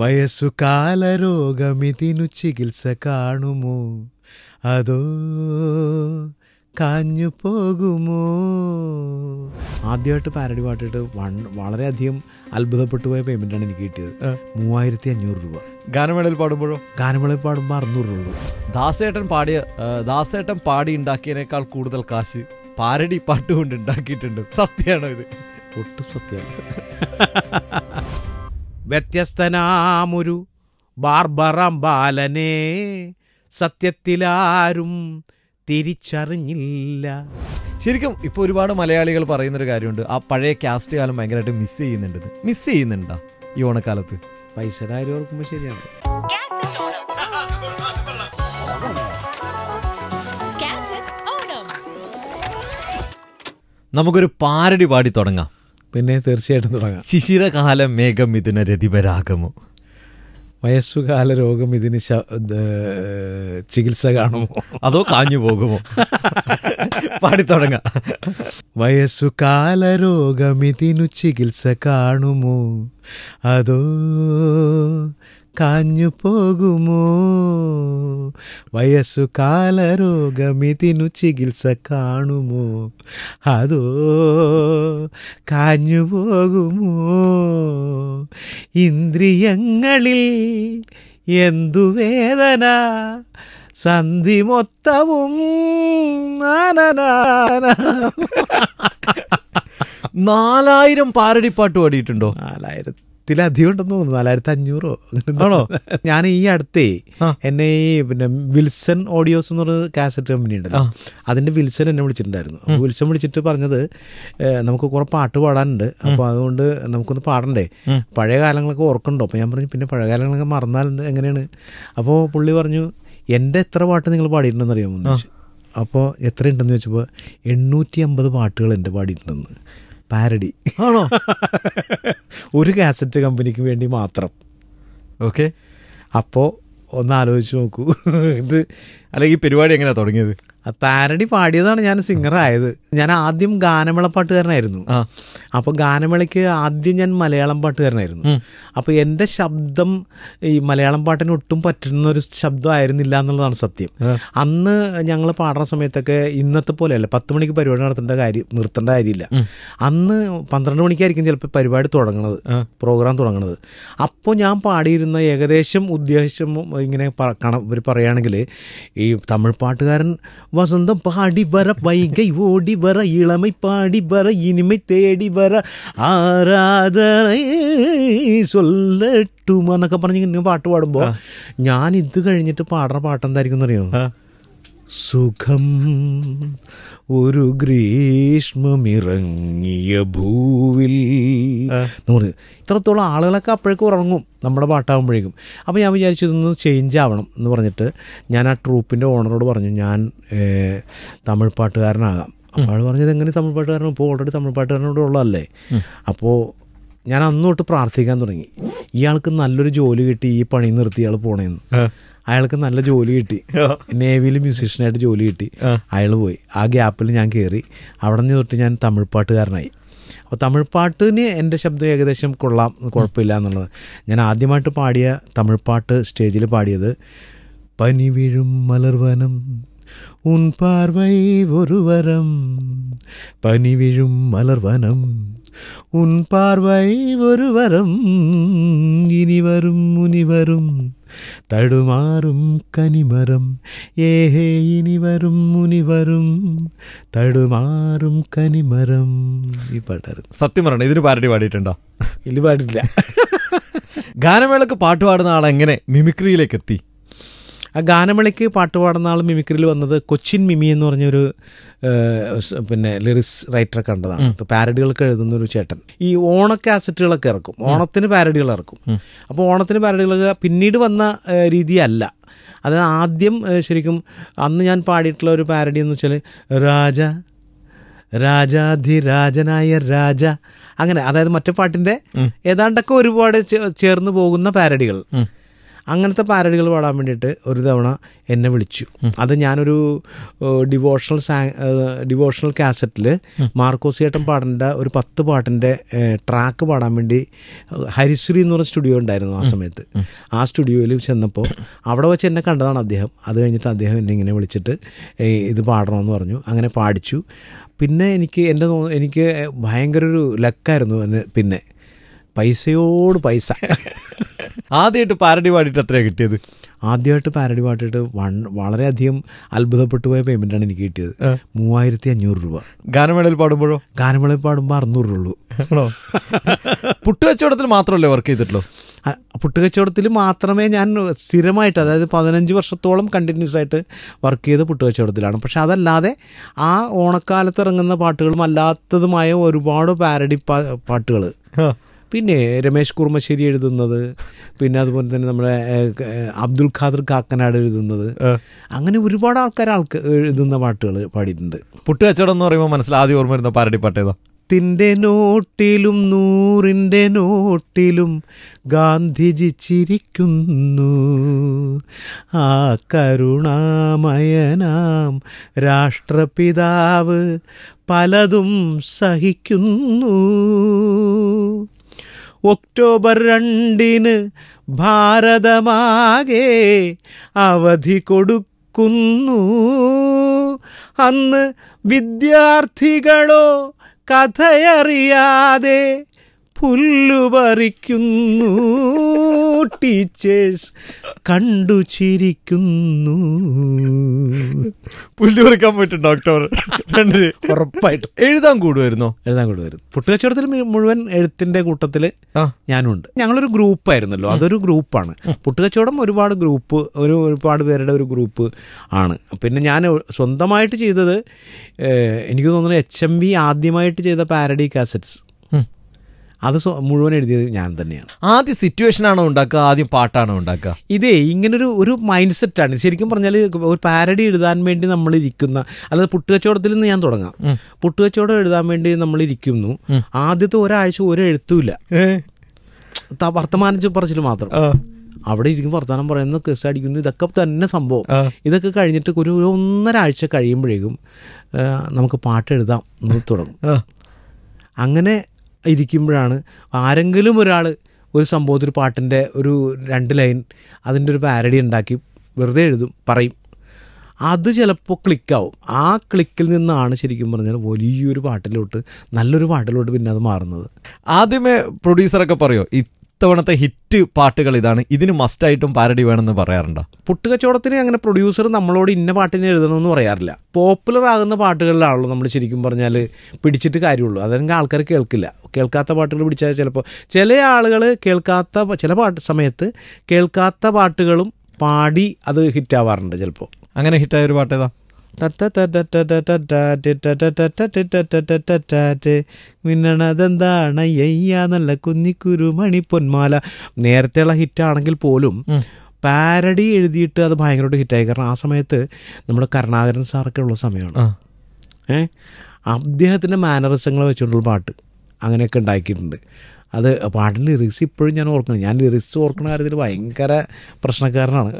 വയസ്സുകാല രോഗമിതിനു ചികിത്സ കാണുമോ അതോ കാഞ്ഞു പോകുമോ ആദ്യമായിട്ട് പാരഡി പാട്ടിട്ട് വൺ വളരെയധികം അത്ഭുതപ്പെട്ടു പോയ പേയ്മെൻ്റാണ് എനിക്ക് കിട്ടിയത് മൂവായിരത്തി അഞ്ഞൂറ് രൂപ ഗാനമേളയിൽ പാടുമ്പോഴോ ഗാനമേളയിൽ പാടുമ്പോൾ അറുന്നൂറ് രൂപ ദാസേട്ടൻ പാടിയ ദാസേട്ടൻ പാടി ഉണ്ടാക്കിയതിനേക്കാൾ കൂടുതൽ കാശ് പാരഡി പാട്ട് കൊണ്ട് ഉണ്ടാക്കിയിട്ടുണ്ട് സത്യമാണോ ഇത് ഒട്ടും സത്യമാണ് വ്യത്യസ്തനാമൊരു ബാർബറം ബാലനെ സത്യത്തിലാരും തിരിച്ചറിഞ്ഞില്ല ശരിക്കും ഇപ്പൊ ഒരുപാട് മലയാളികൾ പറയുന്നൊരു കാര്യമുണ്ട് ആ പഴയ കാസ്റ്റ് കാലം ഭയങ്കരമായിട്ട് മിസ് ചെയ്യുന്നുണ്ട് മിസ് ചെയ്യുന്നുണ്ടോ ഈ ഓണക്കാലത്ത് പൈസ കാര്യം ഓർക്കുമ്പോൾ ശരിയാണ് നമുക്കൊരു പാരടി പാടി തുടങ്ങാം പിന്നെ തീർച്ചയായിട്ടും തുടങ്ങാം ശിശിരകാലം മേഘം ഇതിന് രതിപരാഗമോ വയസ്സുകാല രോഗം ഇതിന് ചികിത്സ കാണുമോ അതോ കാഞ്ഞു പോകുമോ പാടിത്തുടങ്ങാം വയസ്സുകാല രോഗം ഇതിനു ചികിത്സ കാണുമോ അതോ കാഞ്ഞു പോകുമോ വയസ്സുകാല രോഗമിതിനു ചികിത്സ കാണുമോ അതോ കാഞ്ഞു പോകുമോ ഇന്ദ്രിയങ്ങളിൽ എന്തു വേദന സന്ധി മൊത്തവും നാലായിരം പാരടിപ്പാട്ട് പാടിയിട്ടുണ്ടോ നാലായിരത്തി പത്തിലധികം ഉണ്ടെന്ന് തോന്നുന്നു നാലായിരത്തി അഞ്ഞൂറോ ആണോ ഞാൻ ഈ അടുത്തേ എന്നെ ഈ പിന്നെ വിൽസൺ ഓഡിയോസ് എന്ന് പറഞ്ഞ കാസറ്റ് കമ്പനി ഉണ്ടല്ലോ അതിന്റെ വിൽസൺ എന്നെ വിളിച്ചിട്ടുണ്ടായിരുന്നു വിൽസൺ വിളിച്ചിട്ട് പറഞ്ഞത് നമുക്ക് കുറെ പാട്ട് പാടാനുണ്ട് അപ്പോൾ അതുകൊണ്ട് നമുക്കൊന്ന് പാടണ്ടേ പഴയ കാലങ്ങളൊക്കെ ഓർക്കുന്നുണ്ടോ അപ്പോൾ ഞാൻ പറഞ്ഞു പിന്നെ പഴയ കാലങ്ങളൊക്കെ മറന്നാൽ എങ്ങനെയാണ് അപ്പോൾ പുള്ളി പറഞ്ഞു എൻ്റെ എത്ര പാട്ട് നിങ്ങൾ പാടിയിട്ടുണ്ടെന്ന് അറിയാമോ അപ്പോൾ എത്രയുണ്ടെന്ന് ചോദിച്ചപ്പോൾ എണ്ണൂറ്റി അമ്പത് പാട്ടുകൾ എൻ്റെ പാടിയിട്ടുണ്ടെന്ന് പാരഡി ആണോ ഒരു കാസറ്റ് കമ്പനിക്ക് വേണ്ടി മാത്രം ഓക്കെ അപ്പോൾ ഒന്ന് ആലോചിച്ച് നോക്കൂ ഇത് അല്ലെങ്കിൽ ഈ പരിപാടി എങ്ങനെയാണ് തുടങ്ങിയത് പാരഡി പാടിയതാണ് ഞാൻ സിംഗർ ആയത് ഞാൻ ആദ്യം ഗാനമേള പാട്ടുകാരനായിരുന്നു അപ്പോൾ ഗാനമേളയ്ക്ക് ആദ്യം ഞാൻ മലയാളം പാട്ടുകാരനായിരുന്നു അപ്പോൾ എന്റെ ശബ്ദം ഈ മലയാളം പാട്ടിന് ഒട്ടും പറ്റുന്ന ഒരു ശബ്ദമായിരുന്നില്ല എന്നുള്ളതാണ് സത്യം അന്ന് ഞങ്ങൾ പാടുന്ന സമയത്തൊക്കെ ഇന്നത്തെ പോലെ അല്ല പത്ത് മണിക്ക് പരിപാടി നടത്തേണ്ട കാര്യം നിർത്തേണ്ട കാര്യമില്ല അന്ന് പന്ത്രണ്ട് മണിക്കായിരിക്കും ചിലപ്പോൾ പരിപാടി തുടങ്ങണത് പ്രോഗ്രാം തുടങ്ങണത് അപ്പോൾ ഞാൻ പാടിയിരുന്ന ഏകദേശം ഉദ്ദേശം ഇങ്ങനെ ഇവർ പറയുകയാണെങ്കിൽ ഈ തമിഴ് പാട്ടുകാരൻ வசந்தம் பாடி வர வைகை ஓடி வர இளமை பாடி வர இனிமை தேடி വര ആരാധനേ സൊല്ലട്ടും എന്നൊക്കെ പറഞ്ഞ് പാട്ട് പാടുമ്പോ ഞാൻ ഇത് കഴിഞ്ഞിട്ട് പാടുന്ന പാട്ട് എന്തായിരിക്കും എന്നറിയോ സുഖം ഒരു ഗ്രീഷ്മമിറങ്ങിയ ഭൂവിൽ ഇത്രത്തോളം ആളുകളൊക്കെ അപ്പോഴേക്കും ഉറങ്ങും നമ്മുടെ പാട്ടാകുമ്പോഴേക്കും അപ്പോൾ ഞാൻ വിചാരിച്ചു ഇതൊന്ന് ചേഞ്ച് ആവണം എന്ന് പറഞ്ഞിട്ട് ഞാൻ ആ ട്രൂപ്പിൻ്റെ ഓണറോട് പറഞ്ഞു ഞാൻ തമിഴ് പാട്ടുകാരനാകാം അപ്പോൾ ആൾ പറഞ്ഞത് എങ്ങനെ തമിഴ് പാട്ടുകാരൻ ഇപ്പോൾ ഓൾറെഡി തമിഴ് പാട്ടുകാരനോട് ഉള്ളതല്ലേ അപ്പോൾ ഞാൻ അന്നോട്ട് പ്രാർത്ഥിക്കാൻ തുടങ്ങി ഇയാൾക്ക് നല്ലൊരു ജോലി കിട്ടി ഈ പണി നിർത്തി ഇയാൾ പോണേന്ന് അയാൾക്ക് നല്ല ജോലി കിട്ടി നേവിയിൽ മ്യൂസീഷ്യനായിട്ട് ജോലി കിട്ടി അയാൾ പോയി ആ ഗ്യാപ്പിൽ ഞാൻ കയറി അവിടെ നിന്ന് തൊട്ട് ഞാൻ തമിഴ് പാട്ടുകാരനായി അപ്പോൾ തമിഴ് പാട്ടിന് എൻ്റെ ശബ്ദം ഏകദേശം കൊള്ളാം കുഴപ്പമില്ല എന്നുള്ളത് ഞാൻ ആദ്യമായിട്ട് പാടിയ തമിഴ് പാട്ട് സ്റ്റേജിൽ പാടിയത് പനി വീഴും മലർവനം ഉൻ പാർവൈ ഒരുവരം പനി വീഴും മലർവനം ഉൻ പാർവൈ ഒരുവരം ഇനി വരും മുനി വരും തടുമാറും കനിമരം ഏഹേ ഇനി വരും മുനിവരും തടുമാറും കനിമരം ഈ പാട്ടായിരുന്നു സത്യം പറയണം ഇതിന് പാരടി പാടിയിട്ടുണ്ടോ ഇതിൽ പാടില്ല ഗാനമേളക്ക് പാട്ട് പാടുന്ന ആളെങ്ങനെ മിമിക്രിയിലേക്ക് എത്തി ആ ഗാനമേളയ്ക്ക് പാട്ട് പാടുന്ന ആൾ മിമിക്രിയിൽ വന്നത് കൊച്ചിൻ മിമി എന്ന് പറഞ്ഞൊരു പിന്നെ ലിറിക്സ് റൈറ്റർ കണ്ടതാണ് പാരഡികളൊക്കെ എഴുതുന്ന ഒരു ചേട്ടൻ ഈ ഓണ കാസറ്റുകളൊക്കെ ഇറക്കും ഓണത്തിന് പാരഡികൾ ഇറക്കും അപ്പോൾ ഓണത്തിന് പാരഡികളൊക്കെ പിന്നീട് വന്ന രീതിയല്ല അത് ആദ്യം ശരിക്കും അന്ന് ഞാൻ പാടിയിട്ടുള്ള ഒരു പാരഡി എന്ന് വെച്ചാൽ രാജ രാജാധിരാജനായ രാജ അങ്ങനെ അതായത് മറ്റേ പാട്ടിന്റെ ഏതാണ്ടൊക്കെ ഒരുപാട് ചേർന്ന് പോകുന്ന പാരഡികൾ അങ്ങനത്തെ പാരഡികൾ പാടാൻ വേണ്ടിയിട്ട് ഒരു തവണ എന്നെ വിളിച്ചു അത് ഞാനൊരു ഡിവോഷണൽ സാ ഡിവോഷണൽ കാസറ്റിൽ മാർക്കോസിയേട്ടൻ പാടേണ്ട ഒരു പത്ത് പാട്ടിൻ്റെ ട്രാക്ക് പാടാൻ വേണ്ടി ഹരിശ്രീ എന്ന് പറഞ്ഞ സ്റ്റുഡിയോ ഉണ്ടായിരുന്നു ആ സമയത്ത് ആ സ്റ്റുഡിയോയിൽ ചെന്നപ്പോൾ അവിടെ വെച്ച് എന്നെ കണ്ടതാണ് അദ്ദേഹം അത് കഴിഞ്ഞിട്ട് അദ്ദേഹം എന്നെ ഇങ്ങനെ വിളിച്ചിട്ട് ഇത് പാടണമെന്ന് പറഞ്ഞു അങ്ങനെ പാടിച്ചു പിന്നെ എനിക്ക് എൻ്റെ എനിക്ക് ഭയങ്കര ഒരു ലക്കായിരുന്നു പിന്നെ പൈസയോട് പൈസ ആദ്യമായിട്ട് പാരഡി പാടിയിട്ട് അത്രയാണ് കിട്ടിയത് ആദ്യമായിട്ട് പാരഡി പാട്ടിട്ട് വൺ വളരെയധികം അത്ഭുതപ്പെട്ടു പോയ ആണ് എനിക്ക് കിട്ടിയത് മൂവായിരത്തി അഞ്ഞൂറ് രൂപ ഗാനമേളയിൽ പാടുമ്പോഴോ ഗാനമേളയിൽ പാടുമ്പോൾ അറുന്നൂറ് ഉള്ളൂ ആണോ പുട്ടുകച്ചവടത്തിൽ മാത്രമല്ലേ വർക്ക് ചെയ്തിട്ടുള്ളൂ പുട്ടുകച്ചവടത്തിൽ മാത്രമേ ഞാൻ സ്ഥിരമായിട്ട് അതായത് പതിനഞ്ച് വർഷത്തോളം കണ്ടിന്യൂസ് ആയിട്ട് വർക്ക് ചെയ്ത് പുട്ടുകച്ചവടത്തിലാണ് പക്ഷെ അതല്ലാതെ ആ ഓണക്കാലത്ത് ഇറങ്ങുന്ന പാട്ടുകളും അല്ലാത്തതുമായ ഒരുപാട് പാരഡി പാട്ടുകൾ പിന്നെ രമേശ് കുർമ്മശ്ശേരി എഴുതുന്നത് പിന്നെ അതുപോലെ തന്നെ നമ്മുടെ അബ്ദുൽ ഖാദർ കാക്കനാട് എഴുതുന്നത് അങ്ങനെ ഒരുപാട് ആൾക്കാർ ആൾക്ക് എഴുതുന്ന പാട്ടുകൾ പാടിയിട്ടുണ്ട് പുട്ടുകച്ചവടം എന്ന് പറയുമ്പോൾ ആദ്യം ഓർമ്മ വരുന്ന പാരടി പാട്ടേതോ പത്തിൻ്റെ നോട്ടിലും നൂറിൻ്റെ നോട്ടിലും ഗാന്ധിജി ചിരിക്കുന്നു ആ കരുണാമയനാം രാഷ്ട്രപിതാവ് പലതും സഹിക്കുന്നു ഒക്ടോബർ രണ്ടിന് ഭാരതമാകെ അവധി കൊടുക്കുന്നു അന്ന് വിദ്യാർത്ഥികളോ കഥയറിയാതെ പറിക്കുന്നു ടീച്ചേഴ്സ് കണ്ടു ചിരിക്കുന്നു പുല്ലു പറിക്കാൻ പറ്റും ഡോക്ടർ ഉറപ്പായിട്ട് എഴുതാൻ കൂടുമായിരുന്നോ എഴുതാൻ കൂടുമായിരുന്നു പുട്ടുകച്ചവടത്തിൽ മുഴുവൻ എഴുത്തിന്റെ കൂട്ടത്തിൽ ഞാനുണ്ട് ഞങ്ങളൊരു ഗ്രൂപ്പായിരുന്നല്ലോ അതൊരു ഗ്രൂപ്പാണ് പുട്ടുകച്ചവടം ഒരുപാട് ഗ്രൂപ്പ് ഒരു ഒരുപാട് പേരുടെ ഒരു ഗ്രൂപ്പ് ആണ് പിന്നെ ഞാൻ സ്വന്തമായിട്ട് ചെയ്തത് എനിക്ക് തോന്നുന്നു എച്ച് എം വി ആദ്യമായിട്ട് ചെയ്ത പാരഡി കാസറ്റ്സ് അത് മുഴുവൻ എഴുതിയത് ഞാൻ തന്നെയാണ് ആദ്യം സിറ്റുവേഷൻ ആണോ ഉണ്ടാക്കുക ആദ്യം പാട്ടാണോ ഉണ്ടാക്കുക ഇതേ ഇങ്ങനൊരു ഒരു മൈൻഡ് സെറ്റാണ് ശരിക്കും പറഞ്ഞാൽ ഒരു പാരഡി എഴുതാൻ വേണ്ടി നമ്മൾ ഇരിക്കുന്ന അതായത് പുട്ടുകച്ചവടത്തിൽ നിന്ന് ഞാൻ തുടങ്ങാം പുട്ടുകച്ചവടം എഴുതാൻ വേണ്ടി നമ്മൾ ഇരിക്കുന്നു ആദ്യത്തെ ഒരാഴ്ച ഒരു എഴുത്തുമില്ല വർത്തമാനം പറച്ചിൽ മാത്രം അവിടെ ഇരിക്കും വർത്തമാനം പറയുന്ന കേസ് അടിക്കുന്നു ഇതൊക്കെ തന്നെ സംഭവം ഇതൊക്കെ കഴിഞ്ഞിട്ട് ഒരു ഒന്നരാഴ്ച കഴിയുമ്പോഴേക്കും നമുക്ക് പാട്ട് എഴുതാം എന്ന് തുടങ്ങും അങ്ങനെ ഇരിക്കുമ്പോഴാണ് ആരെങ്കിലും ഒരാൾ ഒരു സംഭവത്തിൽ പാട്ടിൻ്റെ ഒരു രണ്ട് ലൈൻ അതിൻ്റെ ഒരു പാരഡി ഉണ്ടാക്കി വെറുതെ എഴുതും പറയും അത് ചിലപ്പോൾ ക്ലിക്കാവും ആ ക്ലിക്കിൽ നിന്നാണ് ശരിക്കും പറഞ്ഞാൽ വലിയൊരു പാട്ടിലോട്ട് നല്ലൊരു പാട്ടിലോട്ട് പിന്നെ അത് മാറുന്നത് ആദ്യമേ പ്രൊഡ്യൂസറൊക്കെ പറയോ ഇത്തവണത്തെ ഹിറ്റ് പാട്ടുകൾ ഇതാണ് ഇതിന് മസ്റ്റായിട്ടും പാരഡി വേണമെന്ന് പറയാറുണ്ടോ പുട്ടുകച്ചവടത്തിന് അങ്ങനെ പ്രൊഡ്യൂസർ നമ്മളോട് ഇന്ന പാട്ടിനെ എഴുതണമെന്ന് പറയാറില്ല പോപ്പുലർ ആകുന്ന പാട്ടുകളിലാണല്ലോ നമ്മൾ ശരിക്കും പറഞ്ഞാൽ പിടിച്ചിട്ട് കാര്യമുള്ളൂ അതല്ലെങ്കിൽ ആൾക്കാർ കേൾക്കില്ല കേൾക്കാത്ത പാട്ടുകൾ പിടിച്ചാൽ ചിലപ്പോൾ ചില ആളുകൾ കേൾക്കാത്ത ചില പാട്ട് സമയത്ത് കേൾക്കാത്ത പാട്ടുകളും പാടി അത് ഹിറ്റാവാറുണ്ട് ചിലപ്പോൾ അങ്ങനെ ഹിറ്റായ ഒരു പാട്ട് ഏതാ മിന്നണതെന്താണ് അയ്യ നല്ല കുഞ്ഞിക്കുരുമണി പൊന്മാല നേരത്തെയുള്ള ഹിറ്റാണെങ്കിൽ പോലും പാരഡി എഴുതിയിട്ട് അത് ഭയങ്കരമായിട്ട് ഹിറ്റായി കാരണം ആ സമയത്ത് നമ്മുടെ കരുണാകരൻ സാറൊക്കെ ഉള്ള സമയമാണ് ഏഹ് അദ്ദേഹത്തിൻ്റെ മാനറിസങ്ങൾ വെച്ചുകൊണ്ടുള്ള പാട്ട് അങ്ങനെയൊക്കെ ഉണ്ടാക്കിയിട്ടുണ്ട് അത് പാട്ടിൻ്റെ ലിറിക്സ് ഇപ്പോഴും ഞാൻ ഓർക്കണം ഞാൻ ലിറിക്സ് ഓർക്കുന്ന കാര്യത്തിൽ ഭയങ്കര പ്രശ്നക്കാരനാണ്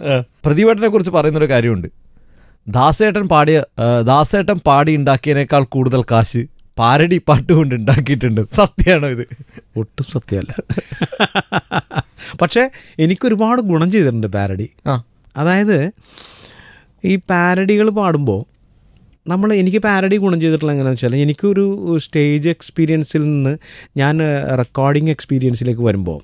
പ്രതിപാട്ടിനെ കുറിച്ച് പറയുന്നൊരു കാര്യമുണ്ട് ദാസേട്ടൻ പാടിയ ദാസേട്ടൻ പാടി ഉണ്ടാക്കിയതിനേക്കാൾ കൂടുതൽ കാശ് പാരടി പാട്ട് കൊണ്ട് ഉണ്ടാക്കിയിട്ടുണ്ട് സത്യമാണോ ഇത് ഒട്ടും സത്യമല്ല പക്ഷേ എനിക്കൊരുപാട് ഗുണം ചെയ്തിട്ടുണ്ട് ആ അതായത് ഈ പാരഡികൾ പാടുമ്പോൾ നമ്മൾ എനിക്ക് പാരഡി ഗുണം ചെയ്തിട്ടുള്ള എങ്ങനെയാണെന്ന് വെച്ചാൽ എനിക്കൊരു സ്റ്റേജ് എക്സ്പീരിയൻസിൽ നിന്ന് ഞാൻ റെക്കോർഡിംഗ് എക്സ്പീരിയൻസിലേക്ക് വരുമ്പോൾ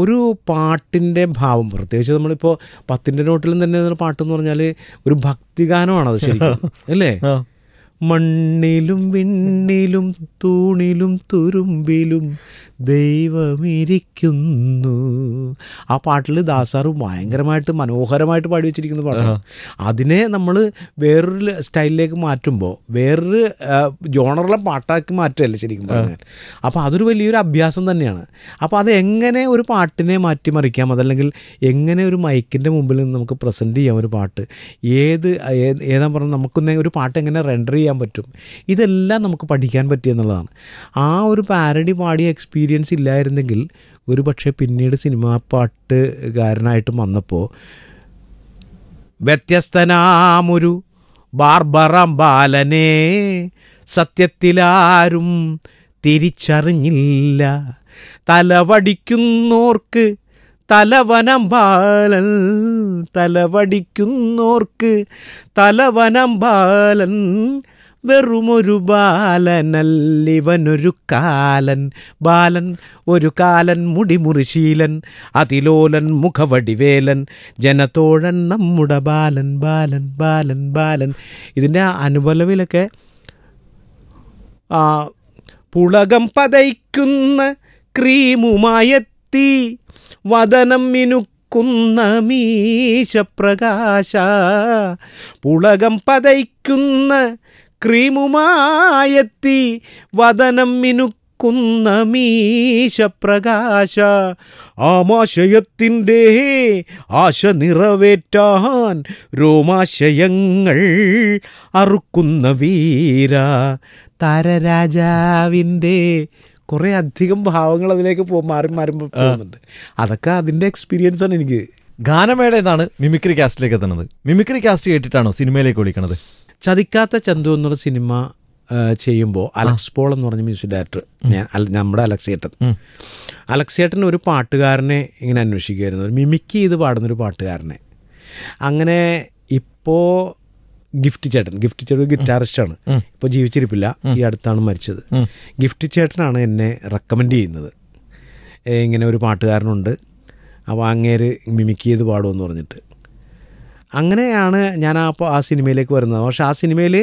ഒരു പാട്ടിൻ്റെ ഭാവം പ്രത്യേകിച്ച് നമ്മളിപ്പോൾ പത്തിൻ്റെ നോട്ടിലും തന്നെ പാട്ടെന്ന് പറഞ്ഞാൽ ഒരു ഭക്തിഗാനമാണത് ശരിക്കും അല്ലേ മണ്ണിലും വിണ്ണിലും തൂണിലും തുരുമ്പിലും ദൈവമിരിക്കുന്നു ആ പാട്ടിൽ ദാസാർ ഭയങ്കരമായിട്ട് മനോഹരമായിട്ട് പാടി വെച്ചിരിക്കുന്ന പാട്ടാണ് അതിനെ നമ്മൾ വേറൊരു സ്റ്റൈലിലേക്ക് മാറ്റുമ്പോൾ വേറൊരു ജോണറിലെ പാട്ടാക്കി മാറ്റല്ല ശരിക്കും പറഞ്ഞാൽ അപ്പോൾ അതൊരു വലിയൊരു അഭ്യാസം തന്നെയാണ് അപ്പോൾ അത് എങ്ങനെ ഒരു പാട്ടിനെ മാറ്റിമറിക്കാം അതല്ലെങ്കിൽ എങ്ങനെ ഒരു മൈക്കിൻ്റെ മുമ്പിൽ നിന്ന് നമുക്ക് പ്രസൻറ്റ് ചെയ്യാം ഒരു പാട്ട് ഏത് ഏതാ പറഞ്ഞാൽ നമുക്കൊന്നെ ഒരു പാട്ട് എങ്ങനെ റെൻഡർ ചെയ്യാം ചെയ്യാൻ പറ്റും ഇതെല്ലാം നമുക്ക് പഠിക്കാൻ എന്നുള്ളതാണ് ആ ഒരു പാരഡി പാടിയ എക്സ്പീരിയൻസ് ഇല്ലായിരുന്നെങ്കിൽ ഒരു പക്ഷേ പിന്നീട് സിനിമാ പാട്ടുകാരനായിട്ടും വന്നപ്പോൾ വ്യത്യസ്തനാമൊരു ബാർബറാം ബാലനെ സത്യത്തിലാരും തിരിച്ചറിഞ്ഞില്ല തലവടിക്കുന്നോർക്ക് തലവനം ബാലൻ തലവടിക്കുന്നോർക്ക് തലവനം ബാലൻ വെറുമൊരു ബാലനല്ലിവനൊരു കാലൻ ബാലൻ ഒരു കാലൻ മുടിമുറിശീലൻ അതിലോലൻ മുഖവടിവേലൻ ജനത്തോഴൻ നമ്മുടെ ബാലൻ ബാലൻ ബാലൻ ബാലൻ ഇതിൻ്റെ അനുബലവിലൊക്കെ പുളകം പതയ്ക്കുന്ന ക്രീമുമായെത്തി വദനം മിനുക്കുന്ന മീശപ്രകാശ പുളകം പതയ്ക്കുന്ന ക്രീമുമായെത്തി വതനം മിനുക്കുന്ന മീശപ്രകാശ ആമാശയത്തിൻ്റെ ആശ നിറവേറ്റാൻ രോമാശയങ്ങൾ അറുക്കുന്ന വീര താരരാജാവിൻ്റെ കുറേ അധികം ഭാവങ്ങൾ അതിലേക്ക് പോ മാറി മാറി പോകുന്നുണ്ട് അതൊക്കെ അതിൻ്റെ എക്സ്പീരിയൻസ് ആണ് എനിക്ക് ഗാനമേടേതാണ് മിമിക്രി കാസ്റ്റിലേക്ക് എത്തുന്നത് മിമിക്രി കാസ്റ്റ് കേട്ടിട്ടാണോ സിനിമയിലേക്ക് വിളിക്കണത് ചതിക്കാത്ത ചന്തു എന്നുള്ള സിനിമ ചെയ്യുമ്പോൾ അലക്സ് പോൾ എന്ന് പറഞ്ഞ മ്യൂസിക് ഡയറക്ടർ ഞാൻ നമ്മുടെ അലക്സേട്ടൻ അലക്സേട്ടൻ ഒരു പാട്ടുകാരനെ ഇങ്ങനെ അന്വേഷിക്കുകയായിരുന്നു ഒരു മിമിക്ക് ചെയ്ത് പാടുന്നൊരു പാട്ടുകാരനെ അങ്ങനെ ഇപ്പോൾ ഗിഫ്റ്റ് ചേട്ടൻ ഗിഫ്റ്റ് ചേട്ടൻ ഒരു ഗിറ്റാറിസ്റ്റാണ് ഇപ്പോൾ ജീവിച്ചിരിപ്പില്ല ഈ അടുത്താണ് മരിച്ചത് ഗിഫ്റ്റ് ചേട്ടനാണ് എന്നെ റെക്കമെൻഡ് ചെയ്യുന്നത് ഇങ്ങനെ ഒരു പാട്ടുകാരനുണ്ട് അപ്പോൾ അങ്ങേര് മിമിക്ക് ചെയ്ത് പാടുമെന്ന് പറഞ്ഞിട്ട് അങ്ങനെയാണ് ഞാൻ ആ ആ സിനിമയിലേക്ക് വരുന്നത് പക്ഷേ ആ സിനിമയിൽ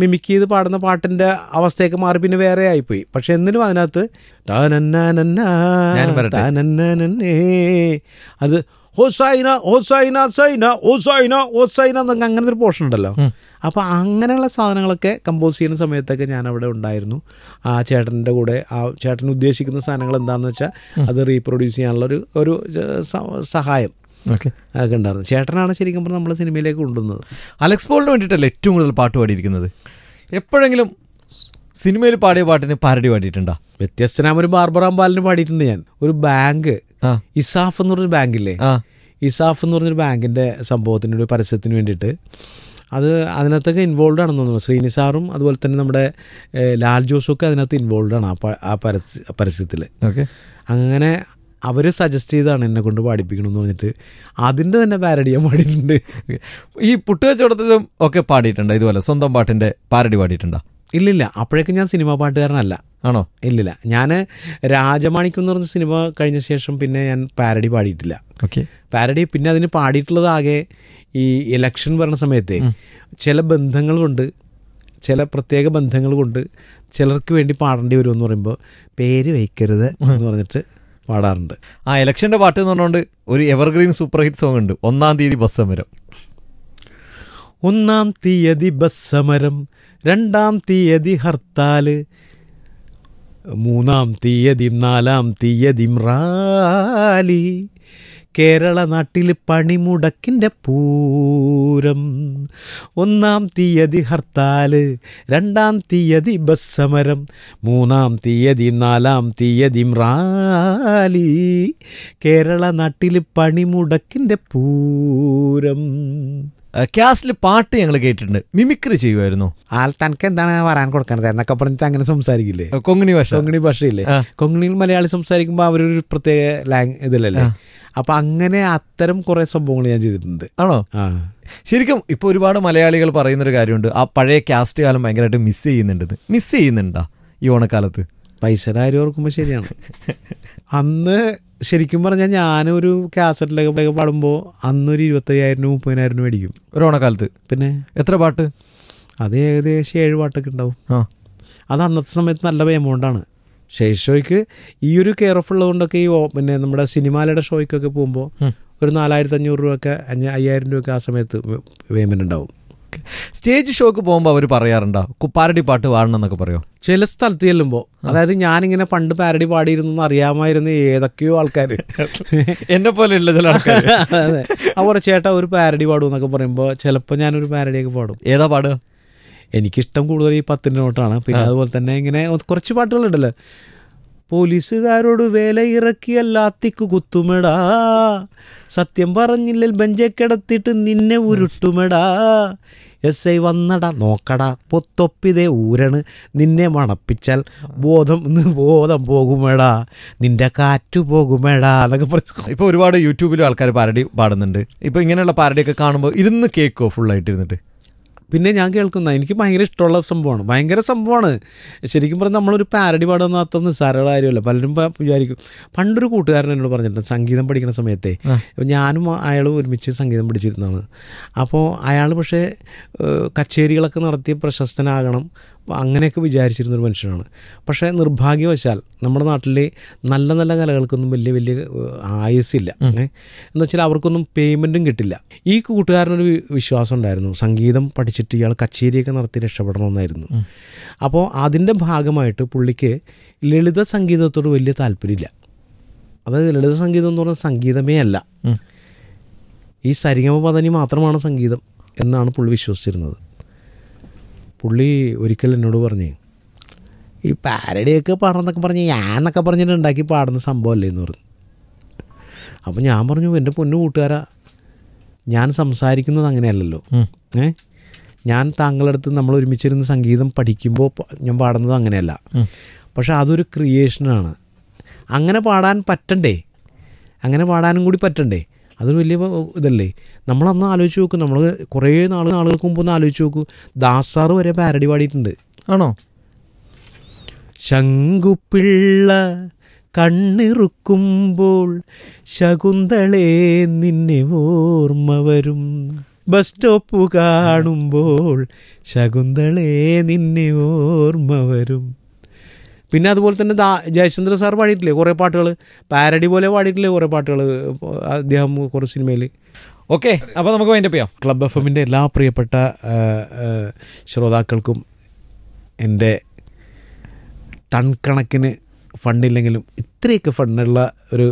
മിമിക്ക് ചെയ്ത് പാടുന്ന പാട്ടിൻ്റെ അവസ്ഥയൊക്കെ മാറി പിന്നെ വേറെ ആയിപ്പോയി പക്ഷേ എന്നിലും അതിനകത്ത് അത് ഹൊസൈന ഹൊസൈന സൈന ഹൊസൈന ഹൊസൈന എന്നൊക്കെ അങ്ങനത്തെ ഒരു പോർഷൻ ഉണ്ടല്ലോ അപ്പോൾ അങ്ങനെയുള്ള സാധനങ്ങളൊക്കെ കമ്പോസ് ചെയ്യുന്ന സമയത്തൊക്കെ ഞാൻ അവിടെ ഉണ്ടായിരുന്നു ആ ചേട്ടൻ്റെ കൂടെ ആ ചേട്ടൻ ഉദ്ദേശിക്കുന്ന സാധനങ്ങൾ എന്താണെന്ന് വെച്ചാൽ അത് റീപ്രൊഡ്യൂസ് ചെയ്യാനുള്ള ഒരു ഒരു സഹായം അതൊക്കെ ഉണ്ടായിരുന്നു ചേട്ടനാണ് ശരിക്കും പറഞ്ഞാൽ നമ്മളെ സിനിമയിലേക്ക് കൊണ്ടുവന്നത് അലക്സ് പോളിന് വേണ്ടിയിട്ടല്ല ഏറ്റവും കൂടുതൽ പാട്ട് പാടിയിരിക്കുന്നത് എപ്പോഴെങ്കിലും സിനിമയിൽ പാടിയ പാട്ടിന് പാരടി പാടിയിട്ടുണ്ടോ വ്യത്യസ്ത ഞാൻ ഒരു ബാർബറാം ബാലിന് പാടിയിട്ടുണ്ട് ഞാൻ ഒരു ബാങ്ക് ഇസാഫ് എന്ന് പറഞ്ഞൊരു ബാങ്കില്ലേ ഇസാഫ് എന്ന് പറഞ്ഞൊരു ബാങ്കിൻ്റെ സംഭവത്തിന് ഒരു പരസ്യത്തിന് വേണ്ടിയിട്ട് അത് അതിനകത്തൊക്കെ ഇൻവോൾവ് ആണെന്ന് തോന്നുന്നു ശ്രീനിസാറും അതുപോലെ തന്നെ നമ്മുടെ ലാൽ ജോസും ഒക്കെ അതിനകത്ത് ഇൻവോൾവ് ആണ് ആ പരസ്യത്തിൽ അങ്ങനെ അവർ സജസ്റ്റ് ചെയ്താണ് എന്നെ കൊണ്ട് പാടിപ്പിക്കണമെന്ന് പറഞ്ഞിട്ട് അതിൻ്റെ തന്നെ പാരഡി ഞാൻ പാടിയിട്ടുണ്ട് ഈ പുട്ട് കച്ചവടത്തിലും ഒക്കെ പാടിയിട്ടുണ്ട് ഇതുപോലെ സ്വന്തം പാട്ടിൻ്റെ പാരഡി പാടിയിട്ടുണ്ടോ ഇല്ലില്ല അപ്പോഴേക്ക് ഞാൻ സിനിമ പാട്ടുകാരനല്ല ആണോ ഇല്ലില്ല ഞാൻ രാജമാണിക്കം എന്ന് പറഞ്ഞ സിനിമ കഴിഞ്ഞ ശേഷം പിന്നെ ഞാൻ പാരഡി പാടിയിട്ടില്ല ഓക്കെ പാരഡി പിന്നെ അതിന് പാടിയിട്ടുള്ളത് ആകെ ഈ ഇലക്ഷൻ വരണ സമയത്ത് ചില ബന്ധങ്ങൾ കൊണ്ട് ചില പ്രത്യേക ബന്ധങ്ങൾ കൊണ്ട് ചിലർക്ക് വേണ്ടി പാടേണ്ടി വരുമെന്ന് പറയുമ്പോൾ പേര് വയ്ക്കരുത് എന്ന് പറഞ്ഞിട്ട് പാടാറുണ്ട് ആ ഇലക്ഷൻ്റെ പാട്ട് എന്ന് പറഞ്ഞുകൊണ്ട് ഒരു എവർഗ്രീൻ സൂപ്പർ ഹിറ്റ് സോങ് ഉണ്ട് ഒന്നാം തീയതി ബസ് സമരം ഒന്നാം തീയതി ബസ് സമരം രണ്ടാം തീയതി ഹർത്താൽ മൂന്നാം തീയതി നാലാം തീയതി റാലി കേരള നാട്ടിൽ പണിമുടക്കിൻ്റെ പൂരം ഒന്നാം തീയതി ഹർത്താല് രണ്ടാം തീയതി ബസ് സമരം മൂന്നാം തീയതി നാലാം തീയതി റാലി കേരള നാട്ടിൽ പണിമുടക്കിൻ്റെ പൂരം ക്യാസ്റ്റിൽ പാട്ട് ഞങ്ങൾ കേട്ടിട്ടുണ്ട് മിമിക്രി ചെയ്യുമായിരുന്നു ആൾ തനക്ക് എന്താണ് വരാൻ കൊടുക്കണത് എന്നൊക്കെ പറഞ്ഞിട്ട് അങ്ങനെ സംസാരിക്കില്ലേ കൊങ്ങിണി ഭാഷ കൊങ്ങിണി ഭാഷയില്ലേ കൊങ്ങിണിയിൽ മലയാളി സംസാരിക്കുമ്പോൾ അവരൊരു പ്രത്യേക ലാംഗ് ഇതിലല്ലേ അപ്പൊ അങ്ങനെ അത്തരം കുറേ സംഭവങ്ങൾ ഞാൻ ചെയ്തിട്ടുണ്ട് ആണോ ആ ശരിക്കും ഇപ്പൊ ഒരുപാട് മലയാളികൾ പറയുന്നൊരു കാര്യമുണ്ട് ആ പഴയ കാസ്റ്റ് കാലം ഭയങ്കരമായിട്ട് മിസ് ചെയ്യുന്നുണ്ട് മിസ് ചെയ്യുന്നുണ്ടാ ഈ ഓണക്കാലത്ത് പൈസ കാര്യം ഓർക്കുമ്പോൾ ശരിയാണ് അന്ന് ശരിക്കും പറഞ്ഞാൽ ഞാനൊരു കാസറ്റിലൊക്കെ പാടുമ്പോൾ അന്നൊരു ഇരുപത്തയ്യായിരം രൂപ മുപ്പതിനായിരം രൂപ മേടിക്കും ഒരു ഓണക്കാലത്ത് പിന്നെ എത്ര പാട്ട് അത് ഏകദേശം ഏഴ് പാട്ടൊക്കെ ഉണ്ടാവും അത് അന്നത്തെ സമയത്ത് നല്ല എമൗണ്ടാണ് ശേഷോയ്ക്ക് ഈ ഒരു കെയർ കൊണ്ടൊക്കെ ഉള്ളതുകൊണ്ടൊക്കെ ഈ പിന്നെ നമ്മുടെ സിനിമാലയുടെ ഷോയ്ക്കൊക്കെ പോകുമ്പോൾ ഒരു നാലായിരത്തി അഞ്ഞൂറ് രൂപയൊക്കെ അഞ്ഞ അയ്യായിരം രൂപയൊക്കെ ആ സമയത്ത് പേയ്മെൻ്റ് ഉണ്ടാവും സ്റ്റേജ് ഷോക്ക് പോകുമ്പോൾ അവർ പറയാറുണ്ടോ കുപ്പാരടി പാട്ട് പാടണം എന്നൊക്കെ പറയോ ചില സ്ഥലത്ത് ചെല്ലുമ്പോൾ അതായത് ഞാനിങ്ങനെ പണ്ട് പാരടി പാടിയിരുന്നു അറിയാമായിരുന്നു ഏതൊക്കെയോ ആൾക്കാർ എന്നെ പോലെയുള്ള ചില ആൾക്കാർ അതെ അപ്പോൾ ചേട്ടാ ഒരു പാരടി പാടും എന്നൊക്കെ പറയുമ്പോൾ ചിലപ്പോൾ ഞാനൊരു പാരടിയൊക്കെ പാടും ഏതാ പാടുക എനിക്കിഷ്ടം കൂടുതൽ ഈ പത്തിൻ്റെ നോട്ടാണ് പിന്നെ അതുപോലെ തന്നെ ഇങ്ങനെ കുറച്ച് പാട്ടുകളുണ്ടല്ലോ പോലീസുകാരോട് വേല ഇറക്കിയല്ലാത്തിക്ക് കുത്തുമെടാ സത്യം പറഞ്ഞില്ലേൽ ബെഞ്ചെ കിടത്തിട്ട് നിന്നെ ഉരുട്ടുമെടാ എസ് ഐ വന്നടാ നോക്കടാ പൊത്തൊപ്പിതേ ഊരണ് നിന്നെ മണപ്പിച്ചാൽ ബോധം ബോധം പോകുമേടാ നിന്റെ കാറ്റ് പോകുമേടാ എന്നൊക്കെ പറഞ്ഞു ഇപ്പോൾ ഒരുപാട് യൂട്യൂബിലും ആൾക്കാർ പാരഡി പാടുന്നുണ്ട് ഇപ്പോൾ ഇങ്ങനെയുള്ള പാരഡിയൊക്കെ കാണുമ്പോൾ ഇരുന്ന് കേൾക്കുമോ ഫുള്ളായിട്ട് ഇരുന്നിട്ട് പിന്നെ ഞാൻ കേൾക്കുന്ന എനിക്ക് ഭയങ്കര ഇഷ്ടമുള്ള സംഭവമാണ് ഭയങ്കര സംഭവമാണ് ശരിക്കും പറഞ്ഞാൽ നമ്മളൊരു പാരഡി പാടുന്ന അത്ര നിസ്സാരമുള്ള കാര്യമല്ല പലരും വിചാരിക്കും പണ്ടൊരു കൂട്ടുകാരൻ എന്നോട് പറഞ്ഞിട്ടുണ്ട് സംഗീതം പഠിക്കുന്ന സമയത്തെ ഞാനും അയാളും ഒരുമിച്ച് സംഗീതം പഠിച്ചിരുന്നതാണ് അപ്പോൾ അയാൾ പക്ഷേ കച്ചേരികളൊക്കെ നടത്തി പ്രശസ്തനാകണം അപ്പോൾ അങ്ങനെയൊക്കെ വിചാരിച്ചിരുന്നൊരു മനുഷ്യനാണ് പക്ഷേ നിർഭാഗ്യവശാൽ നമ്മുടെ നാട്ടിൽ നല്ല നല്ല കലകൾക്കൊന്നും വലിയ വലിയ ആയുസ്സില്ല എന്ന് വെച്ചാൽ അവർക്കൊന്നും പേയ്മെൻറ്റും കിട്ടില്ല ഈ കൂട്ടുകാരനൊരു വിശ്വാസം ഉണ്ടായിരുന്നു സംഗീതം പഠിച്ചിട്ട് ഇയാൾ കച്ചേരിയൊക്കെ നടത്തി രക്ഷപ്പെടണമെന്നായിരുന്നു അപ്പോൾ അതിൻ്റെ ഭാഗമായിട്ട് പുള്ളിക്ക് ലളിത സംഗീതത്തോട് വലിയ താല്പര്യമില്ല അതായത് ലളിത സംഗീതം എന്ന് പറഞ്ഞാൽ സംഗീതമേ അല്ല ഈ സരിഗമ പദനി മാത്രമാണ് സംഗീതം എന്നാണ് പുള്ളി വിശ്വസിച്ചിരുന്നത് പുള്ളി ഒരിക്കൽ എന്നോട് പറഞ്ഞു ഈ പാരഡിയൊക്കെ പാടണമെന്നൊക്കെ പറഞ്ഞ് ഞാൻ എന്നൊക്കെ പറഞ്ഞിട്ട് ഉണ്ടാക്കി പാടുന്ന സംഭവമല്ലേ എന്ന് പറഞ്ഞു അപ്പം ഞാൻ പറഞ്ഞു എൻ്റെ പൊന്നു കൂട്ടുകാരാ ഞാൻ സംസാരിക്കുന്നത് അങ്ങനെയല്ലല്ലോ ഏ ഞാൻ താങ്കളുടെ അടുത്ത് നമ്മൾ ഒരുമിച്ചിരുന്ന് സംഗീതം പഠിക്കുമ്പോൾ ഞാൻ പാടുന്നത് അങ്ങനെയല്ല പക്ഷെ അതൊരു ക്രിയേഷനാണ് അങ്ങനെ പാടാൻ പറ്റണ്ടേ അങ്ങനെ പാടാനും കൂടി പറ്റണ്ടേ അതൊരു വലിയ ഇതല്ലേ നമ്മളന്ന് ആലോചിച്ച് നോക്കും നമ്മൾ കുറേ നാൾ നാളുകൾക്ക് മുമ്പ് ഒന്ന് ആലോചിച്ച് നോക്കൂ ദാസാറ് വരെ പാരടി പാടിയിട്ടുണ്ട് ആണോ ശങ്കുപിള്ള കണ്ണിറുക്കുമ്പോൾ ശകുന്തളെ നിന്നെ ഓർമ്മ വരും ബസ് സ്റ്റോപ്പ് കാണുമ്പോൾ ശകുന്തളെ നിന്നെ ഓർമ്മ വരും പിന്നെ അതുപോലെ തന്നെ ദാ ജയചന്ദ്ര സാർ പാടിയിട്ടില്ലേ കുറേ പാട്ടുകൾ പാരഡി പോലെ പാടിയിട്ടില്ലേ കുറേ പാട്ടുകൾ അദ്ദേഹം കുറേ സിനിമയിൽ ഓക്കെ അപ്പോൾ നമുക്ക് വൈൻഡപ്പ് ചെയ്യാം ക്ലബ് എഫ് എമ്മിൻ്റെ എല്ലാ പ്രിയപ്പെട്ട ശ്രോതാക്കൾക്കും എൻ്റെ ടൺ കണക്കിന് ഫണ്ടില്ലെങ്കിലും ഇത്രയൊക്കെ ഫണ്ടുള്ള ഒരു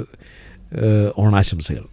ഓണാശംസകൾ